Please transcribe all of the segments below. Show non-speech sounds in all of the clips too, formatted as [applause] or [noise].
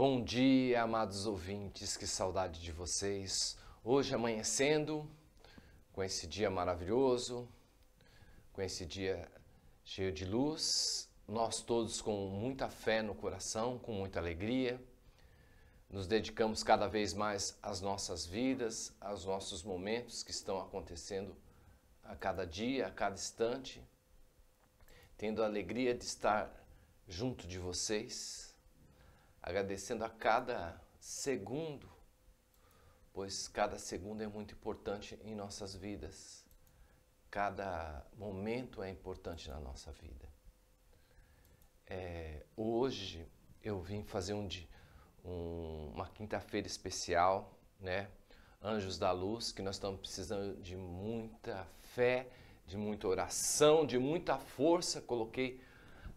Bom dia, amados ouvintes, que saudade de vocês. Hoje amanhecendo com esse dia maravilhoso, com esse dia cheio de luz, nós todos com muita fé no coração, com muita alegria, nos dedicamos cada vez mais às nossas vidas, aos nossos momentos que estão acontecendo a cada dia, a cada instante, tendo a alegria de estar junto de vocês agradecendo a cada segundo, pois cada segundo é muito importante em nossas vidas, cada momento é importante na nossa vida. É, hoje eu vim fazer um, um, uma quinta-feira especial, né? Anjos da Luz, que nós estamos precisando de muita fé, de muita oração, de muita força. Coloquei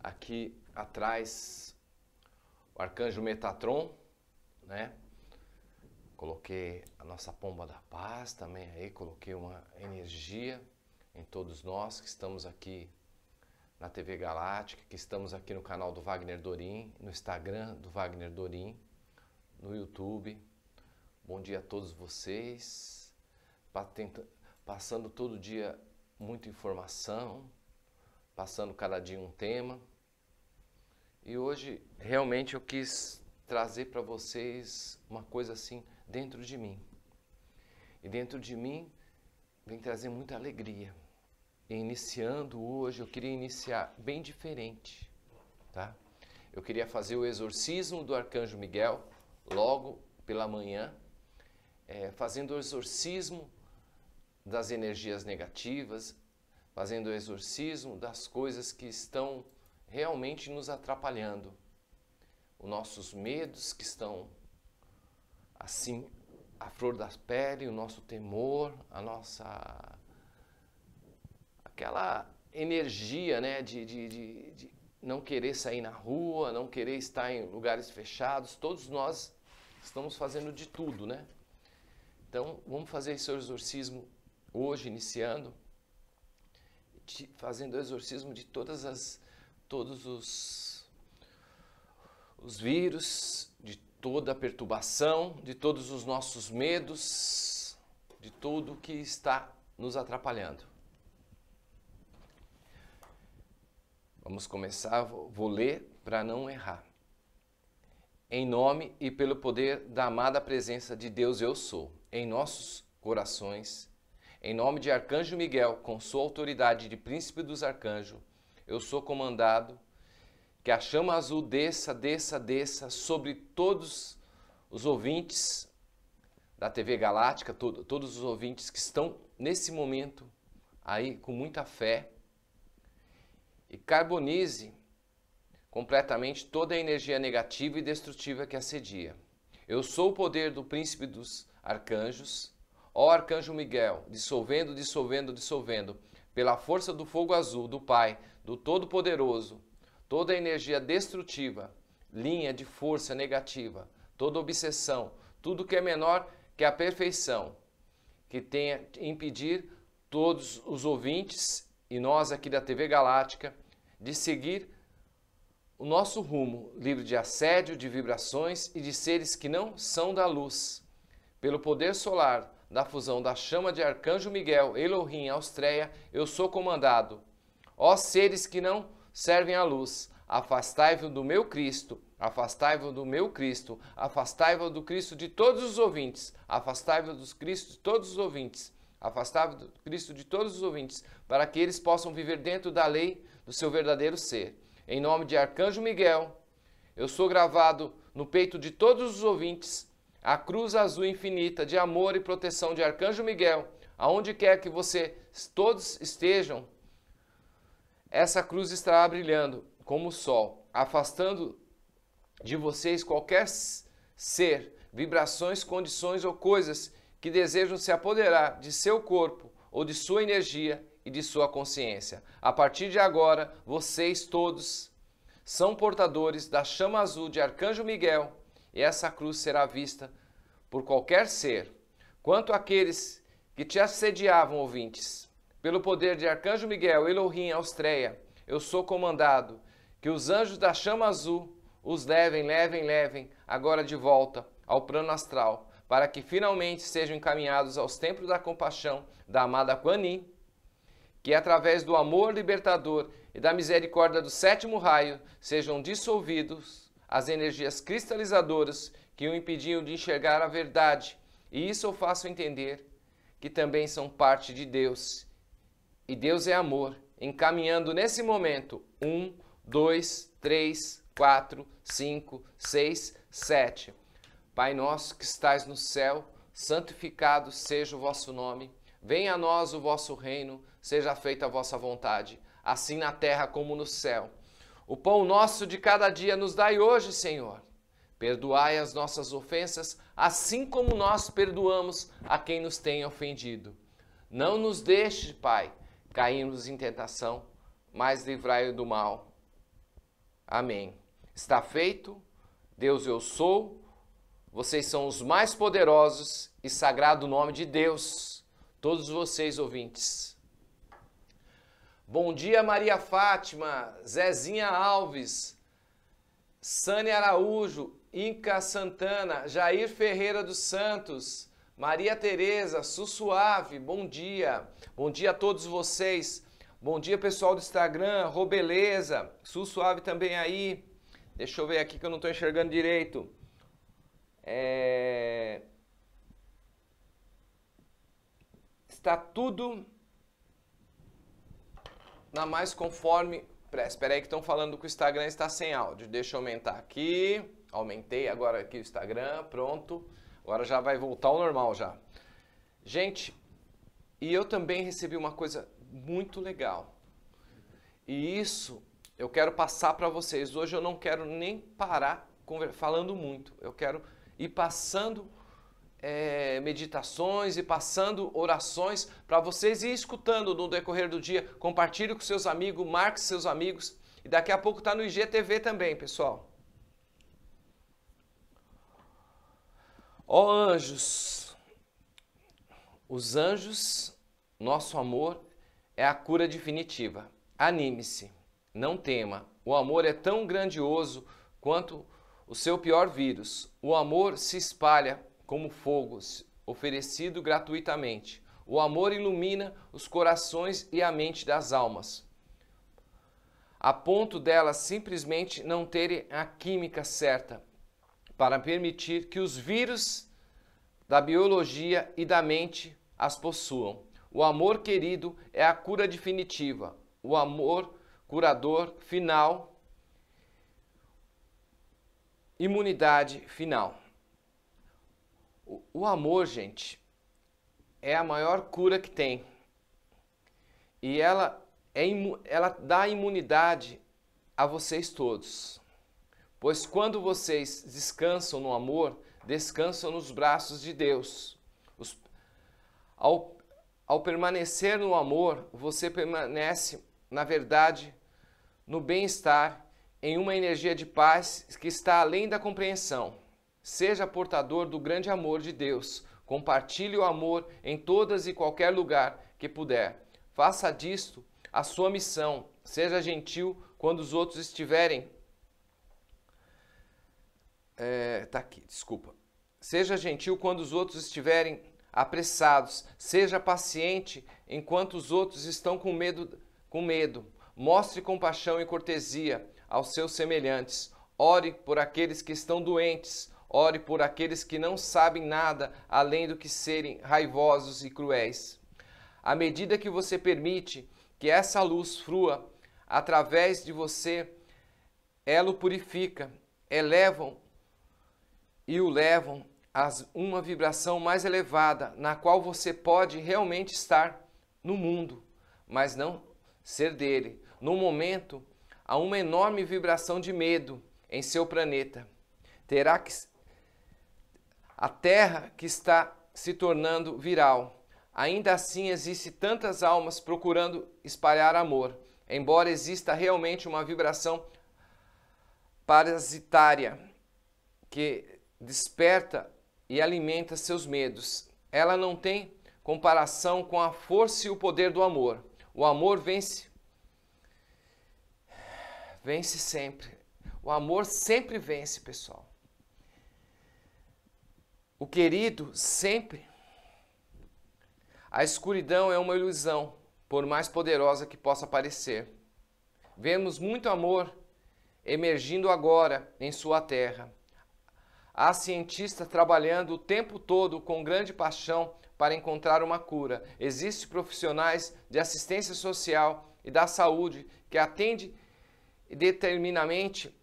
aqui atrás o arcanjo Metatron, né? Coloquei a nossa pomba da paz também aí, coloquei uma energia em todos nós que estamos aqui na TV Galáctica, que estamos aqui no canal do Wagner Dorim, no Instagram do Wagner Dorim, no YouTube. Bom dia a todos vocês. Passando todo dia muita informação, passando cada dia um tema. E hoje realmente eu quis trazer para vocês uma coisa assim dentro de mim. E dentro de mim vem trazer muita alegria. E iniciando hoje, eu queria iniciar bem diferente, tá? Eu queria fazer o exorcismo do arcanjo Miguel logo pela manhã, é, fazendo o exorcismo das energias negativas, fazendo o exorcismo das coisas que estão realmente nos atrapalhando. Os nossos medos que estão assim à flor da pele, o nosso temor, a nossa aquela energia, né, de, de, de, de não querer sair na rua, não querer estar em lugares fechados. Todos nós estamos fazendo de tudo, né? Então, vamos fazer esse exorcismo hoje, iniciando, fazendo o exorcismo de todas as todos os, os vírus, de toda a perturbação, de todos os nossos medos, de tudo que está nos atrapalhando. Vamos começar, vou ler para não errar. Em nome e pelo poder da amada presença de Deus eu sou, em nossos corações, em nome de Arcanjo Miguel, com sua autoridade de príncipe dos arcanjos, eu sou comandado, que a chama azul desça, desça, desça sobre todos os ouvintes da TV Galáctica, todo, todos os ouvintes que estão nesse momento aí com muita fé e carbonize completamente toda a energia negativa e destrutiva que assedia. Eu sou o poder do príncipe dos arcanjos, ó arcanjo Miguel, dissolvendo, dissolvendo, dissolvendo, pela força do fogo azul do Pai, do Todo-Poderoso, toda energia destrutiva, linha de força negativa, toda obsessão, tudo que é menor que a perfeição, que tenha impedir todos os ouvintes e nós aqui da TV Galáctica de seguir o nosso rumo, livre de assédio, de vibrações e de seres que não são da luz. Pelo poder solar da fusão da chama de Arcanjo Miguel, Elohim, Austréia, eu sou comandado Ó seres que não servem à luz, afastai-vos do meu Cristo, afastai-vos do meu Cristo, afastai-vos do Cristo de todos os ouvintes, afastai-vos do Cristo de todos os ouvintes, afastai-vos do Cristo de todos os ouvintes, para que eles possam viver dentro da lei do seu verdadeiro ser. Em nome de Arcanjo Miguel, eu sou gravado no peito de todos os ouvintes a cruz azul infinita de amor e proteção de Arcanjo Miguel, aonde quer que você todos estejam essa cruz estará brilhando como o sol, afastando de vocês qualquer ser, vibrações, condições ou coisas que desejam se apoderar de seu corpo ou de sua energia e de sua consciência. A partir de agora, vocês todos são portadores da chama azul de Arcanjo Miguel e essa cruz será vista por qualquer ser. Quanto àqueles que te assediavam, ouvintes, pelo poder de Arcanjo Miguel, Elohim, Austréia, eu sou comandado. Que os anjos da chama azul os levem, levem, levem, agora de volta ao plano astral, para que finalmente sejam encaminhados aos templos da compaixão da amada Kuan que através do amor libertador e da misericórdia do sétimo raio sejam dissolvidos as energias cristalizadoras que o impediam de enxergar a verdade, e isso eu faço entender que também são parte de Deus e Deus é amor, encaminhando nesse momento um, dois, três, quatro, cinco, seis, sete. Pai nosso que estais no céu, santificado seja o vosso nome. Venha a nós o vosso reino, seja feita a vossa vontade, assim na terra como no céu. O pão nosso de cada dia nos dai hoje, Senhor. Perdoai as nossas ofensas, assim como nós perdoamos a quem nos tem ofendido. Não nos deixe, Pai, caímos em tentação, mas livrai-o do mal. Amém. Está feito, Deus eu sou, vocês são os mais poderosos e sagrado nome de Deus, todos vocês ouvintes. Bom dia, Maria Fátima, Zezinha Alves, Sânia Araújo, Inca Santana, Jair Ferreira dos Santos, Maria Tereza, Sussuave, bom dia. Bom dia a todos vocês. Bom dia, pessoal do Instagram, Robeleza, Sussuave também aí. Deixa eu ver aqui que eu não estou enxergando direito. É... Está tudo na mais conforme... Pera, espera aí que estão falando que o Instagram está sem áudio. Deixa eu aumentar aqui. Aumentei agora aqui o Instagram, Pronto. Agora já vai voltar ao normal já. Gente, e eu também recebi uma coisa muito legal. E isso eu quero passar para vocês. Hoje eu não quero nem parar falando muito. Eu quero ir passando é, meditações e passando orações para vocês e escutando no decorrer do dia. Compartilhe com seus amigos, marque seus amigos. E daqui a pouco está no IGTV também, pessoal. Ó oh, anjos, os anjos, nosso amor é a cura definitiva. Anime-se, não tema. O amor é tão grandioso quanto o seu pior vírus. O amor se espalha como fogo, oferecido gratuitamente. O amor ilumina os corações e a mente das almas, a ponto delas simplesmente não terem a química certa para permitir que os vírus da biologia e da mente as possuam. O amor querido é a cura definitiva, o amor curador final, imunidade final. O amor, gente, é a maior cura que tem. E ela, é ela dá imunidade a vocês todos. Pois quando vocês descansam no amor, descansam nos braços de Deus. Os, ao, ao permanecer no amor, você permanece, na verdade, no bem-estar, em uma energia de paz que está além da compreensão. Seja portador do grande amor de Deus. Compartilhe o amor em todas e qualquer lugar que puder. Faça disto a sua missão. Seja gentil quando os outros estiverem é, tá aqui, desculpa. Seja gentil quando os outros estiverem apressados. Seja paciente enquanto os outros estão com medo. Com medo. Mostre compaixão e cortesia aos seus semelhantes. Ore por aqueles que estão doentes. Ore por aqueles que não sabem nada além do que serem raivosos e cruéis. À medida que você permite que essa luz frua através de você, ela o purifica, elevam e o levam a uma vibração mais elevada, na qual você pode realmente estar no mundo, mas não ser dele. No momento, há uma enorme vibração de medo em seu planeta. Terá que a Terra que está se tornando viral. Ainda assim, existe tantas almas procurando espalhar amor, embora exista realmente uma vibração parasitária que desperta e alimenta seus medos. Ela não tem comparação com a força e o poder do amor. O amor vence. Vence sempre. O amor sempre vence, pessoal. O querido sempre. A escuridão é uma ilusão, por mais poderosa que possa parecer. Vemos muito amor emergindo agora em sua terra Há cientistas trabalhando o tempo todo com grande paixão para encontrar uma cura. Existem profissionais de assistência social e da saúde que atendem determinamente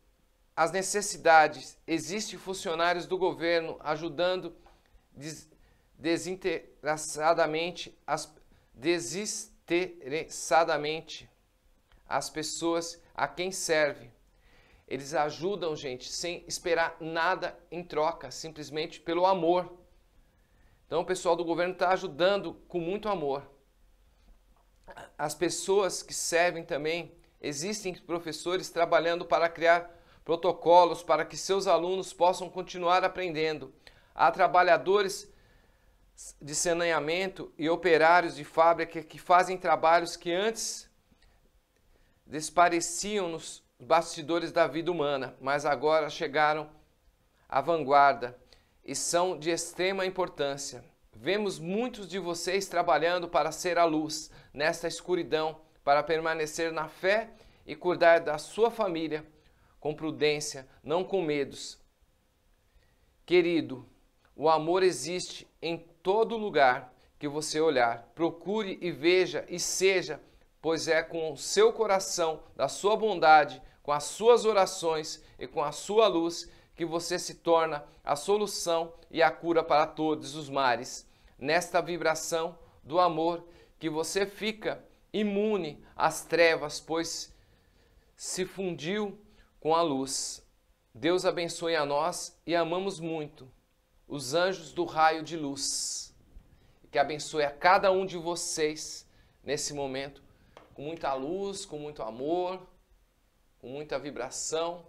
as necessidades. Existem funcionários do governo ajudando desinteressadamente as, desinteressadamente as pessoas a quem serve. Eles ajudam, gente, sem esperar nada em troca, simplesmente pelo amor. Então, o pessoal do governo está ajudando com muito amor. As pessoas que servem também, existem professores trabalhando para criar protocolos para que seus alunos possam continuar aprendendo. Há trabalhadores de saneamento e operários de fábrica que fazem trabalhos que antes despareciam-nos os bastidores da vida humana, mas agora chegaram à vanguarda e são de extrema importância. Vemos muitos de vocês trabalhando para ser a luz nesta escuridão, para permanecer na fé e cuidar da sua família com prudência, não com medos. Querido, o amor existe em todo lugar que você olhar. Procure e veja e seja, pois é com o seu coração, da sua bondade, com as suas orações e com a sua luz, que você se torna a solução e a cura para todos os mares. Nesta vibração do amor, que você fica imune às trevas, pois se fundiu com a luz. Deus abençoe a nós e amamos muito os anjos do raio de luz. Que abençoe a cada um de vocês nesse momento com muita luz, com muito amor com muita vibração,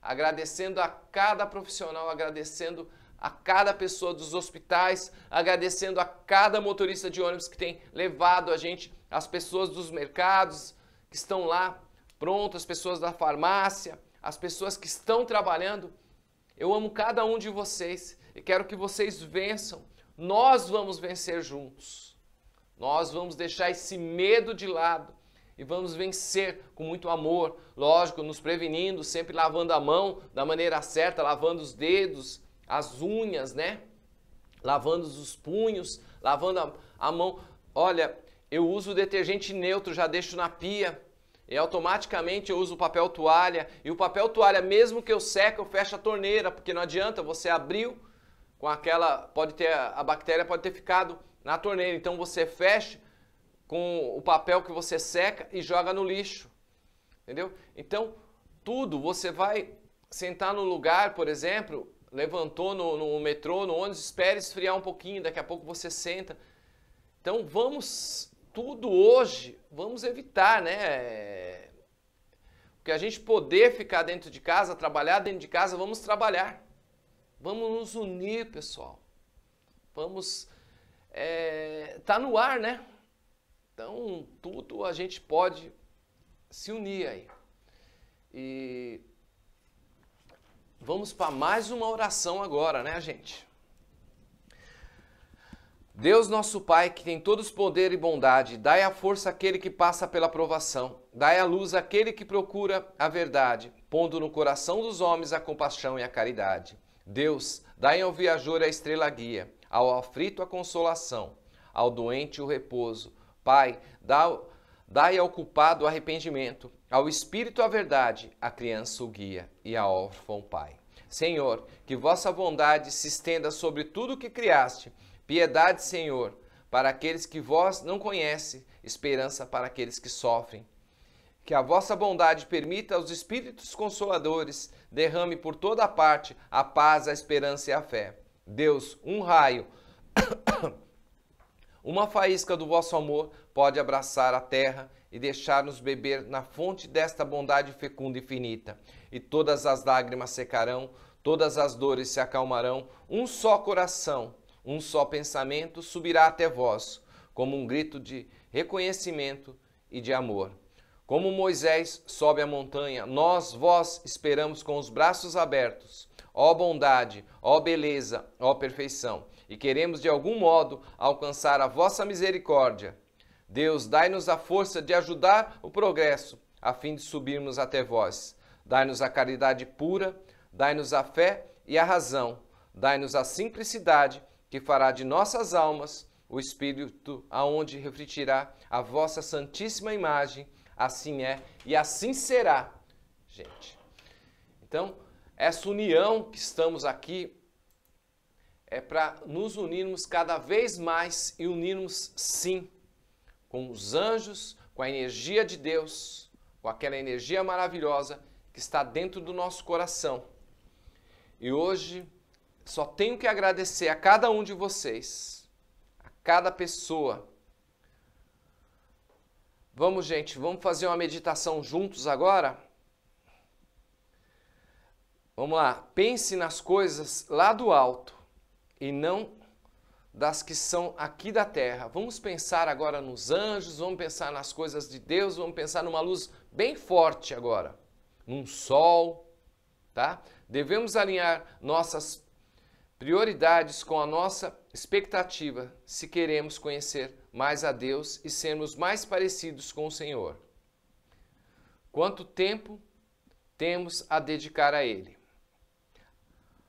agradecendo a cada profissional, agradecendo a cada pessoa dos hospitais, agradecendo a cada motorista de ônibus que tem levado a gente, as pessoas dos mercados que estão lá pronto, as pessoas da farmácia, as pessoas que estão trabalhando. Eu amo cada um de vocês e quero que vocês vençam. Nós vamos vencer juntos. Nós vamos deixar esse medo de lado e vamos vencer com muito amor, lógico, nos prevenindo, sempre lavando a mão da maneira certa, lavando os dedos, as unhas, né? Lavando os punhos, lavando a, a mão. Olha, eu uso detergente neutro, já deixo na pia. E automaticamente eu uso o papel toalha. E o papel toalha, mesmo que eu seque, eu fecho a torneira, porque não adianta, você abriu com aquela. Pode ter. A bactéria pode ter ficado na torneira. Então você fecha com o papel que você seca e joga no lixo. Entendeu? Então, tudo você vai sentar no lugar, por exemplo, levantou no, no metrô, no ônibus, espere esfriar um pouquinho, daqui a pouco você senta. Então, vamos tudo hoje, vamos evitar, né? Porque a gente poder ficar dentro de casa, trabalhar dentro de casa, vamos trabalhar. Vamos nos unir, pessoal. Vamos. É, tá no ar, né? Então, tudo a gente pode se unir aí. E vamos para mais uma oração agora, né, gente? Deus nosso Pai, que tem todos poder e bondade, dai a força àquele que passa pela provação, dai a luz àquele que procura a verdade, pondo no coração dos homens a compaixão e a caridade. Deus, dai ao viajor a estrela guia, ao aflito a consolação, ao doente o repouso, Pai, dá, dai ao culpado o arrependimento, ao espírito a verdade, a criança o guia e a órfã o pai. Senhor, que vossa bondade se estenda sobre tudo o que criaste. Piedade, Senhor, para aqueles que vós não conhece, esperança para aqueles que sofrem. Que a vossa bondade permita aos espíritos consoladores derrame por toda a parte a paz, a esperança e a fé. Deus, um raio [coughs] Uma faísca do vosso amor pode abraçar a terra e deixar-nos beber na fonte desta bondade fecunda e finita. E todas as lágrimas secarão, todas as dores se acalmarão. Um só coração, um só pensamento subirá até vós, como um grito de reconhecimento e de amor. Como Moisés sobe a montanha, nós, vós, esperamos com os braços abertos. Ó bondade, ó beleza, ó perfeição e queremos de algum modo alcançar a vossa misericórdia. Deus, dai-nos a força de ajudar o progresso, a fim de subirmos até vós. Dai-nos a caridade pura, dai-nos a fé e a razão, dai-nos a simplicidade que fará de nossas almas o espírito aonde refletirá a vossa santíssima imagem. Assim é e assim será, gente. Então, essa união que estamos aqui é para nos unirmos cada vez mais e unirmos sim com os anjos, com a energia de Deus, com aquela energia maravilhosa que está dentro do nosso coração. E hoje só tenho que agradecer a cada um de vocês, a cada pessoa. Vamos, gente, vamos fazer uma meditação juntos agora? Vamos lá, pense nas coisas lá do alto e não das que são aqui da terra. Vamos pensar agora nos anjos, vamos pensar nas coisas de Deus, vamos pensar numa luz bem forte agora, num sol, tá? Devemos alinhar nossas prioridades com a nossa expectativa se queremos conhecer mais a Deus e sermos mais parecidos com o Senhor. Quanto tempo temos a dedicar a Ele?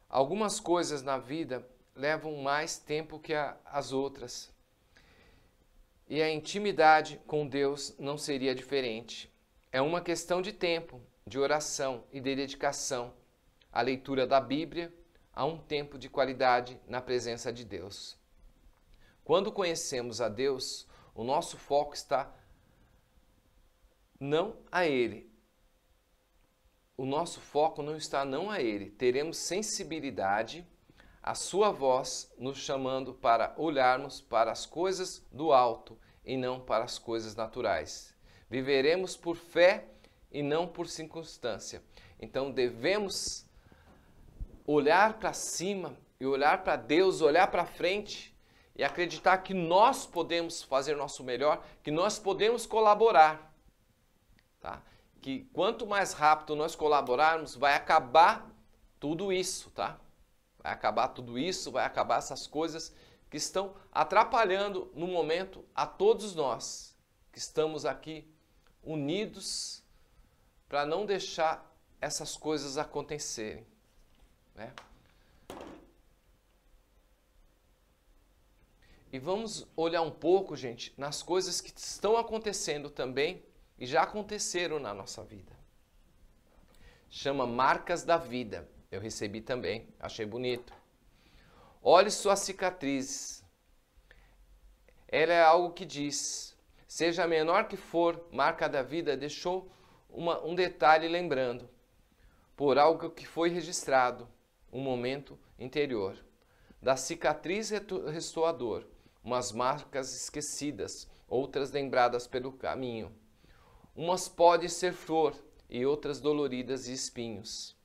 Algumas coisas na vida levam mais tempo que a, as outras. E a intimidade com Deus não seria diferente. É uma questão de tempo, de oração e de dedicação à leitura da Bíblia, a um tempo de qualidade na presença de Deus. Quando conhecemos a Deus, o nosso foco está não a Ele. O nosso foco não está não a Ele. Teremos sensibilidade a sua voz nos chamando para olharmos para as coisas do alto e não para as coisas naturais. Viveremos por fé e não por circunstância. Então devemos olhar para cima e olhar para Deus, olhar para frente e acreditar que nós podemos fazer nosso melhor, que nós podemos colaborar. Tá? Que quanto mais rápido nós colaborarmos, vai acabar tudo isso, tá? Vai acabar tudo isso, vai acabar essas coisas que estão atrapalhando no momento a todos nós que estamos aqui unidos para não deixar essas coisas acontecerem. Né? E vamos olhar um pouco, gente, nas coisas que estão acontecendo também e já aconteceram na nossa vida. Chama Marcas da Vida. Eu recebi também, achei bonito. Olhe suas cicatrizes. Ela é algo que diz. Seja menor que for, marca da vida deixou uma, um detalhe lembrando, por algo que foi registrado, um momento interior. Da cicatriz restou a dor, umas marcas esquecidas, outras lembradas pelo caminho. Umas podem ser flor e outras doloridas e espinhos.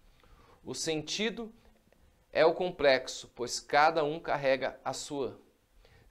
O sentido é o complexo, pois cada um carrega a sua.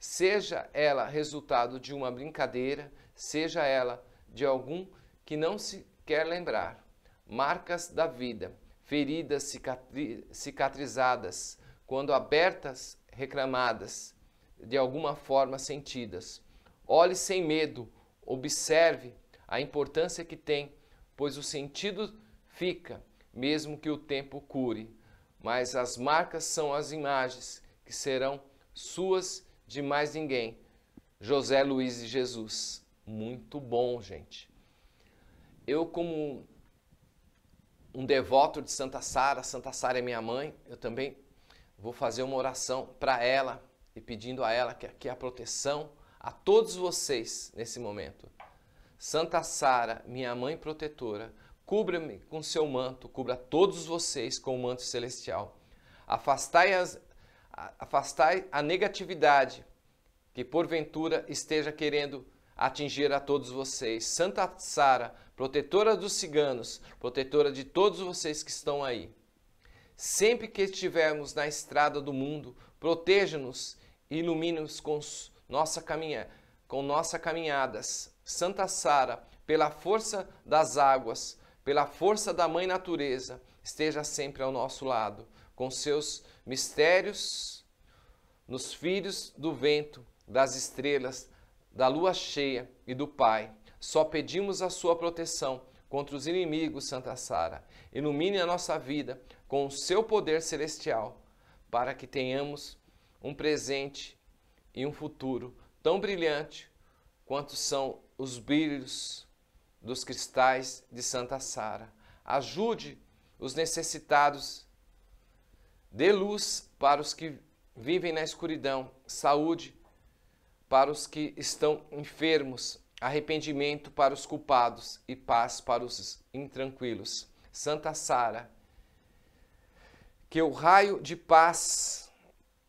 Seja ela resultado de uma brincadeira, seja ela de algum que não se quer lembrar. Marcas da vida, feridas cicatri cicatrizadas, quando abertas, reclamadas, de alguma forma sentidas. Olhe sem medo, observe a importância que tem, pois o sentido fica mesmo que o tempo cure, mas as marcas são as imagens que serão suas de mais ninguém. José Luiz de Jesus. Muito bom, gente. Eu, como um devoto de Santa Sara, Santa Sara é minha mãe, eu também vou fazer uma oração para ela e pedindo a ela que, que a proteção a todos vocês nesse momento. Santa Sara, minha mãe protetora, Cubra-me com seu manto, cubra todos vocês com o manto celestial. Afastai, as, afastai a negatividade que porventura esteja querendo atingir a todos vocês. Santa Sara, protetora dos ciganos, protetora de todos vocês que estão aí. Sempre que estivermos na estrada do mundo, proteja-nos e ilumine-nos com nossa caminha, com nossas caminhadas. Santa Sara, pela força das águas, pela força da Mãe Natureza, esteja sempre ao nosso lado, com seus mistérios nos filhos do vento, das estrelas, da lua cheia e do Pai. Só pedimos a sua proteção contra os inimigos, Santa Sara. Ilumine a nossa vida com o seu poder celestial, para que tenhamos um presente e um futuro tão brilhante quanto são os brilhos dos cristais de Santa Sara. Ajude os necessitados. Dê luz para os que vivem na escuridão, saúde para os que estão enfermos, arrependimento para os culpados e paz para os intranquilos. Santa Sara, que o raio de paz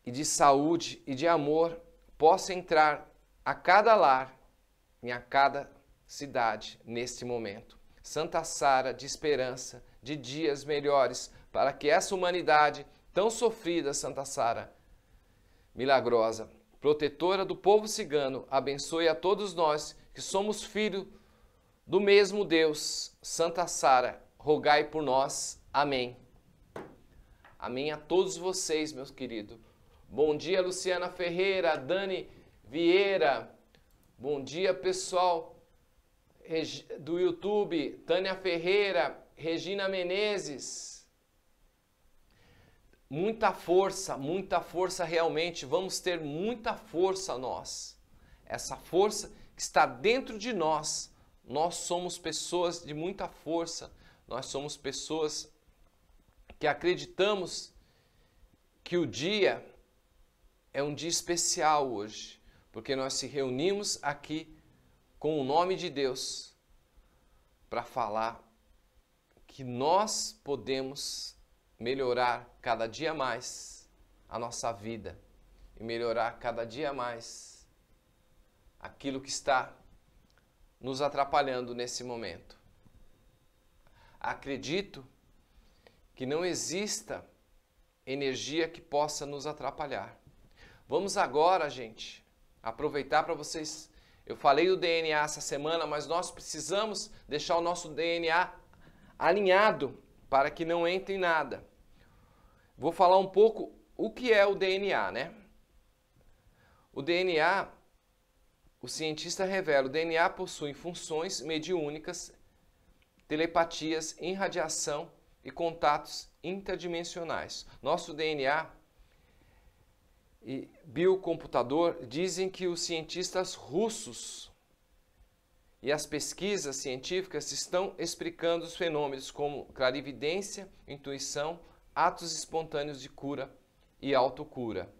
e de saúde e de amor possa entrar a cada lar e a cada cidade neste momento. Santa Sara de esperança, de dias melhores, para que essa humanidade tão sofrida, Santa Sara, milagrosa, protetora do povo cigano, abençoe a todos nós que somos filhos do mesmo Deus. Santa Sara, rogai por nós. Amém. Amém a todos vocês, meus queridos. Bom dia, Luciana Ferreira, Dani Vieira. Bom dia, pessoal do YouTube, Tânia Ferreira, Regina Menezes. Muita força, muita força realmente. Vamos ter muita força nós. Essa força que está dentro de nós. Nós somos pessoas de muita força. Nós somos pessoas que acreditamos que o dia é um dia especial hoje, porque nós se reunimos aqui com o nome de Deus para falar que nós podemos melhorar cada dia mais a nossa vida e melhorar cada dia mais aquilo que está nos atrapalhando nesse momento. Acredito que não exista energia que possa nos atrapalhar. Vamos agora, gente, aproveitar para vocês eu falei do DNA essa semana, mas nós precisamos deixar o nosso DNA alinhado para que não entre em nada. Vou falar um pouco o que é o DNA, né? O DNA, o cientista revela, o DNA possui funções mediúnicas, telepatias, irradiação e contatos interdimensionais. Nosso DNA e biocomputador dizem que os cientistas russos e as pesquisas científicas estão explicando os fenômenos como clarividência, intuição, atos espontâneos de cura e autocura.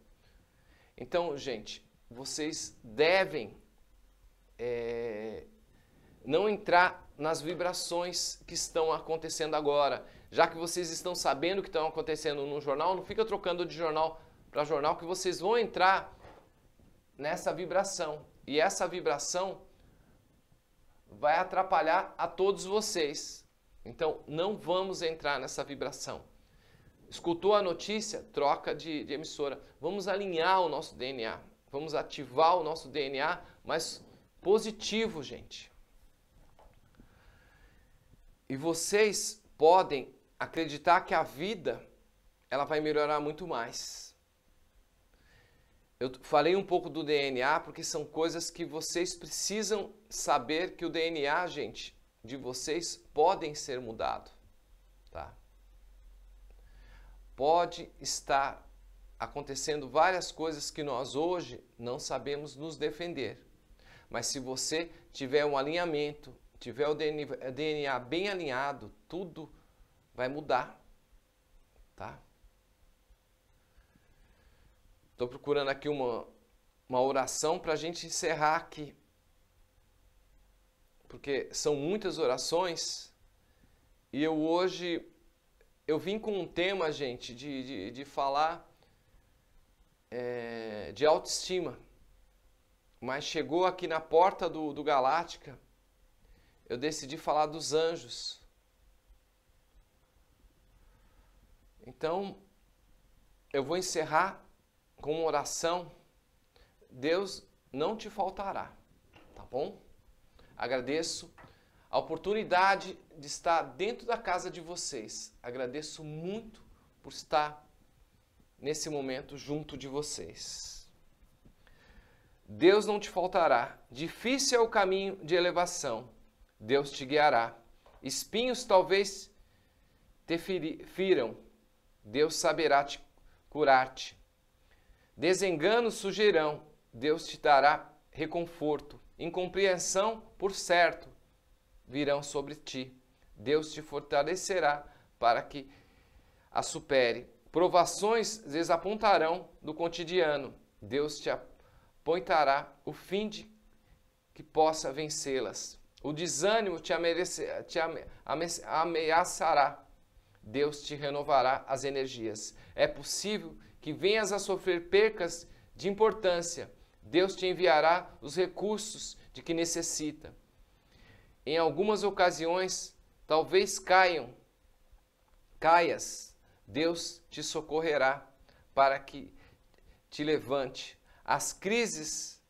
Então, gente, vocês devem é, não entrar nas vibrações que estão acontecendo agora. Já que vocês estão sabendo o que estão acontecendo no jornal, não fica trocando de jornal para jornal que vocês vão entrar nessa vibração. E essa vibração vai atrapalhar a todos vocês. Então, não vamos entrar nessa vibração. Escutou a notícia? Troca de, de emissora. Vamos alinhar o nosso DNA. Vamos ativar o nosso DNA, mas positivo, gente. E vocês podem acreditar que a vida ela vai melhorar muito mais. Eu falei um pouco do DNA porque são coisas que vocês precisam saber que o DNA, gente, de vocês podem ser mudado, tá? Pode estar acontecendo várias coisas que nós hoje não sabemos nos defender. Mas se você tiver um alinhamento, tiver o DNA bem alinhado, tudo vai mudar, tá? Estou procurando aqui uma, uma oração para a gente encerrar aqui. Porque são muitas orações e eu hoje eu vim com um tema, gente, de, de, de falar é, de autoestima. Mas chegou aqui na porta do, do Galáctica, eu decidi falar dos anjos. Então, eu vou encerrar com uma oração, Deus não te faltará, tá bom? Agradeço a oportunidade de estar dentro da casa de vocês. Agradeço muito por estar nesse momento junto de vocês. Deus não te faltará. Difícil é o caminho de elevação. Deus te guiará. Espinhos talvez te firam. Deus saberá te curar-te. Desengano sugerirão, Deus te dará reconforto. Incompreensão, por certo, virão sobre ti. Deus te fortalecerá para que a supere. Provações desapontarão do cotidiano. Deus te apontará o fim de que possa vencê-las. O desânimo te, te ameaçará. Deus te renovará as energias. É possível que venhas a sofrer percas de importância, Deus te enviará os recursos de que necessita. Em algumas ocasiões, talvez caiam, caias, Deus te socorrerá para que te levante. As crises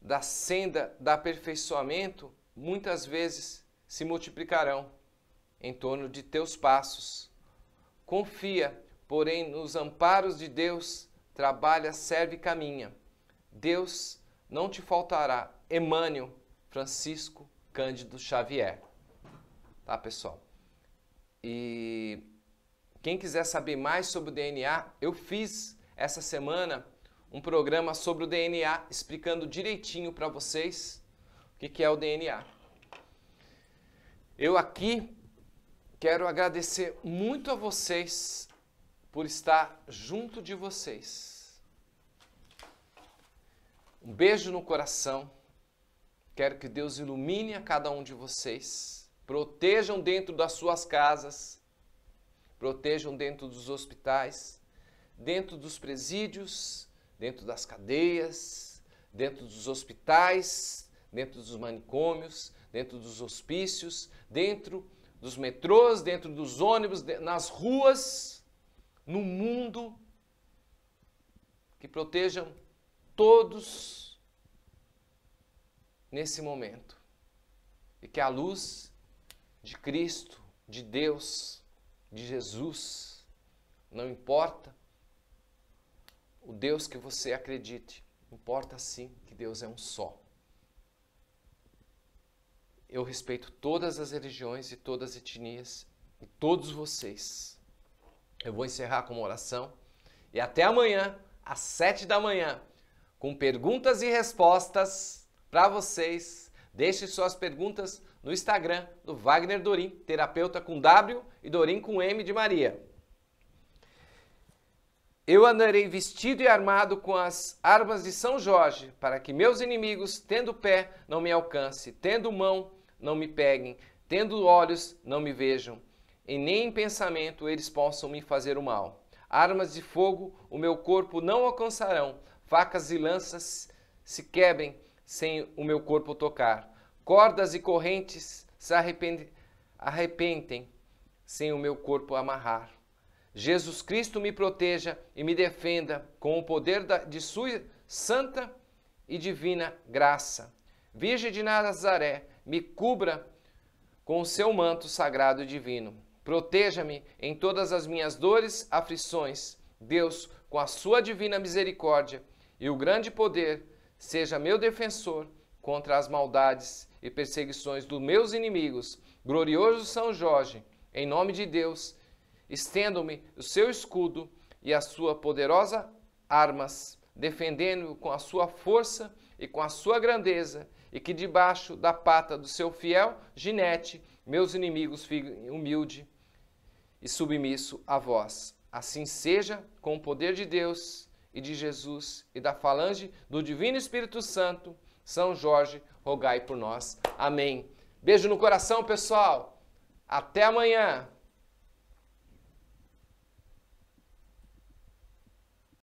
da senda do aperfeiçoamento muitas vezes se multiplicarão em torno de teus passos. Confia, porém nos amparos de Deus trabalha, serve e caminha. Deus não te faltará. Emmanuel Francisco Cândido Xavier. Tá, pessoal? E quem quiser saber mais sobre o DNA, eu fiz essa semana um programa sobre o DNA, explicando direitinho para vocês o que é o DNA. Eu aqui quero agradecer muito a vocês por estar junto de vocês. Um beijo no coração. Quero que Deus ilumine a cada um de vocês. Protejam dentro das suas casas, protejam dentro dos hospitais, dentro dos presídios, dentro das cadeias, dentro dos hospitais, dentro dos manicômios, dentro dos hospícios, dentro dos metrôs, dentro dos ônibus, nas ruas, no mundo que protejam todos nesse momento. E que a luz de Cristo, de Deus, de Jesus, não importa o Deus que você acredite, importa sim que Deus é um só. Eu respeito todas as religiões e todas as etnias e todos vocês. Eu vou encerrar com uma oração. E até amanhã, às sete da manhã, com perguntas e respostas para vocês. Deixe suas perguntas no Instagram do Wagner Dorim, terapeuta com W e Dorim com M de Maria. Eu andarei vestido e armado com as armas de São Jorge, para que meus inimigos, tendo pé, não me alcance, tendo mão, não me peguem, tendo olhos, não me vejam e nem em pensamento eles possam me fazer o mal. Armas de fogo o meu corpo não alcançarão, facas e lanças se quebrem sem o meu corpo tocar. Cordas e correntes se arrependem, arrepentem sem o meu corpo amarrar. Jesus Cristo me proteja e me defenda com o poder da, de sua santa e divina graça. Virgem de Nazaré, me cubra com o seu manto sagrado e divino. Proteja-me em todas as minhas dores, aflições. Deus, com a sua divina misericórdia e o grande poder, seja meu defensor contra as maldades e perseguições dos meus inimigos. Glorioso São Jorge, em nome de Deus, estendo-me o seu escudo e a sua poderosa armas, defendendo-o com a sua força e com a sua grandeza, e que debaixo da pata do seu fiel ginete meus inimigos fiquem humilde e submisso a vós. Assim seja, com o poder de Deus e de Jesus e da falange do Divino Espírito Santo, São Jorge, rogai por nós. Amém. Beijo no coração, pessoal. Até amanhã.